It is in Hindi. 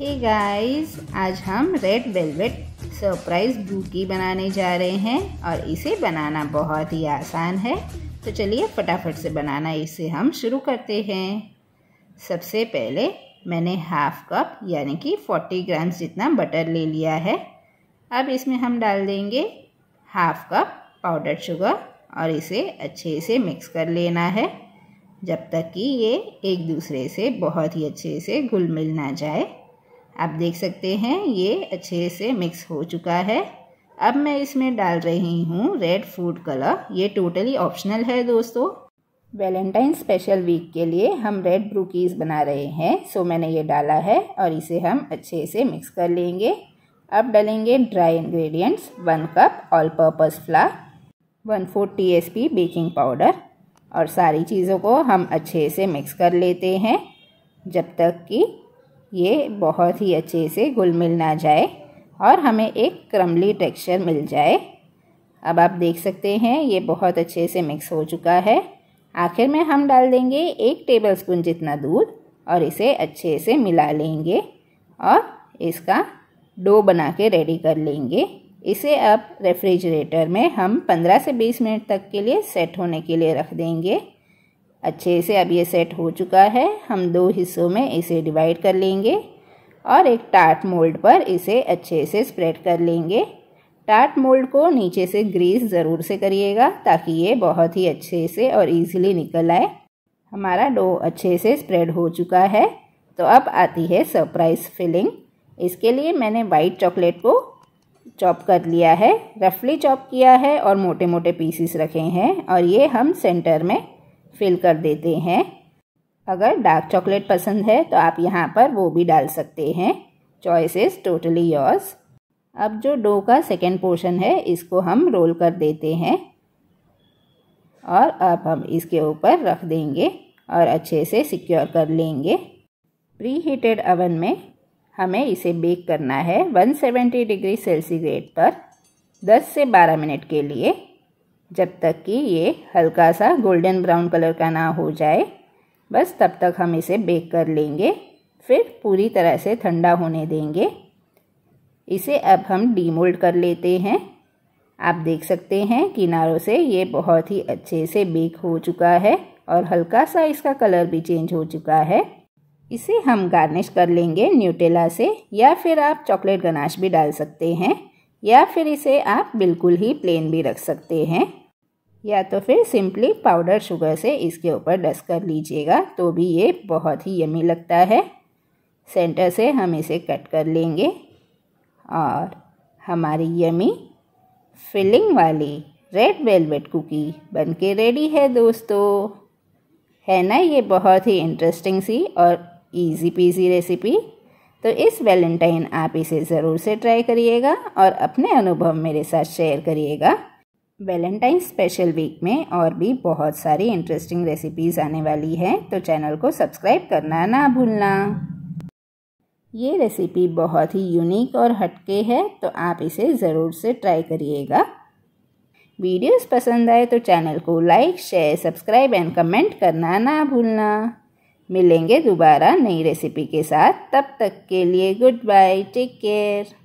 हे hey गाइस आज हम रेड वेलवेट सरप्राइज बूकी बनाने जा रहे हैं और इसे बनाना बहुत ही आसान है तो चलिए फटाफट से बनाना इसे हम शुरू करते हैं सबसे पहले मैंने हाफ कप यानी कि 40 ग्राम्स जितना बटर ले लिया है अब इसमें हम डाल देंगे हाफ कप पाउडर शुगर और इसे अच्छे से मिक्स कर लेना है जब तक कि ये एक दूसरे से बहुत ही अच्छे से घुल मिल ना जाए आप देख सकते हैं ये अच्छे से मिक्स हो चुका है अब मैं इसमें डाल रही हूँ रेड फूड कलर ये टोटली ऑप्शनल है दोस्तों वैलेंटाइन स्पेशल वीक के लिए हम रेड ब्रूकीज बना रहे हैं सो मैंने ये डाला है और इसे हम अच्छे से मिक्स कर लेंगे अब डालेंगे dry ingredients one cup all purpose flour one four T S P baking powder और सारी चीज़ों को हम अच्छे से मिक्स कर लेते हैं जब तक कि ये बहुत ही अच्छे से घुल मिल ना जाए और हमें एक क्रमली टेक्सचर मिल जाए अब आप देख सकते हैं ये बहुत अच्छे से मिक्स हो चुका है आखिर में हम डाल देंगे एक टेबल स्पून जितना दूध और इसे अच्छे से मिला लेंगे और इसका डो बना के रेडी कर लेंगे इसे अब रेफ्रिजरेटर में हम 15 से 20 मिनट तक के लिए सेट होने के लिए रख देंगे अच्छे से अब ये सेट हो चुका है हम दो हिस्सों में इसे डिवाइड कर लेंगे और एक टाट मोल्ड पर इसे अच्छे से स्प्रेड कर लेंगे टाट मोल्ड को नीचे से ग्रीस ज़रूर से करिएगा ताकि ये बहुत ही अच्छे से और इजीली निकल आए हमारा डो अच्छे से स्प्रेड हो चुका है तो अब आती है सरप्राइज़ फिलिंग इसके लिए मैंने वाइट चॉकलेट को चॉप कर लिया है रफली चॉप किया है और मोटे मोटे पीसीस रखे हैं और ये हम सेंटर में फिल कर देते हैं अगर डार्क चॉकलेट पसंद है तो आप यहाँ पर वो भी डाल सकते हैं चॉइस इज़ टोटली योर्स अब जो डो का सेकेंड पोर्शन है इसको हम रोल कर देते हैं और अब हम इसके ऊपर रख देंगे और अच्छे से सिक्योर कर लेंगे प्री हीटेड अवन में हमें इसे बेक करना है 170 डिग्री सेल्सिग्रेड पर 10 से 12 मिनट के लिए जब तक कि ये हल्का सा गोल्डन ब्राउन कलर का ना हो जाए बस तब तक हम इसे बेक कर लेंगे फिर पूरी तरह से ठंडा होने देंगे इसे अब हम डीमोल्ड कर लेते हैं आप देख सकते हैं किनारों से ये बहुत ही अच्छे से बेक हो चुका है और हल्का सा इसका कलर भी चेंज हो चुका है इसे हम गार्निश कर लेंगे न्यूटेला से या फिर आप चॉकलेट गनाश भी डाल सकते हैं या फिर इसे आप बिल्कुल ही प्लेन भी रख सकते हैं या तो फिर सिंपली पाउडर शुगर से इसके ऊपर डस्ट कर लीजिएगा तो भी ये बहुत ही यमी लगता है सेंटर से हम इसे कट कर लेंगे और हमारी यमी फिलिंग वाली रेड वेलवेट कुकी बन के रेडी है दोस्तों है ना ये बहुत ही इंटरेस्टिंग सी और इजी पीजी रेसिपी तो इस वैलेंटाइन आप इसे ज़रूर से ट्राई करिएगा और अपने अनुभव मेरे साथ शेयर करिएगा वैलेंटाइन स्पेशल वीक में और भी बहुत सारी इंटरेस्टिंग रेसिपीज़ आने वाली है तो चैनल को सब्सक्राइब करना ना भूलना ये रेसिपी बहुत ही यूनिक और हटके है तो आप इसे ज़रूर से ट्राई करिएगा वीडियोस पसंद आए तो चैनल को like share subscribe and comment करना ना भूलना मिलेंगे दोबारा नई रेसिपी के साथ तब तक के लिए गुड बाय टेक केयर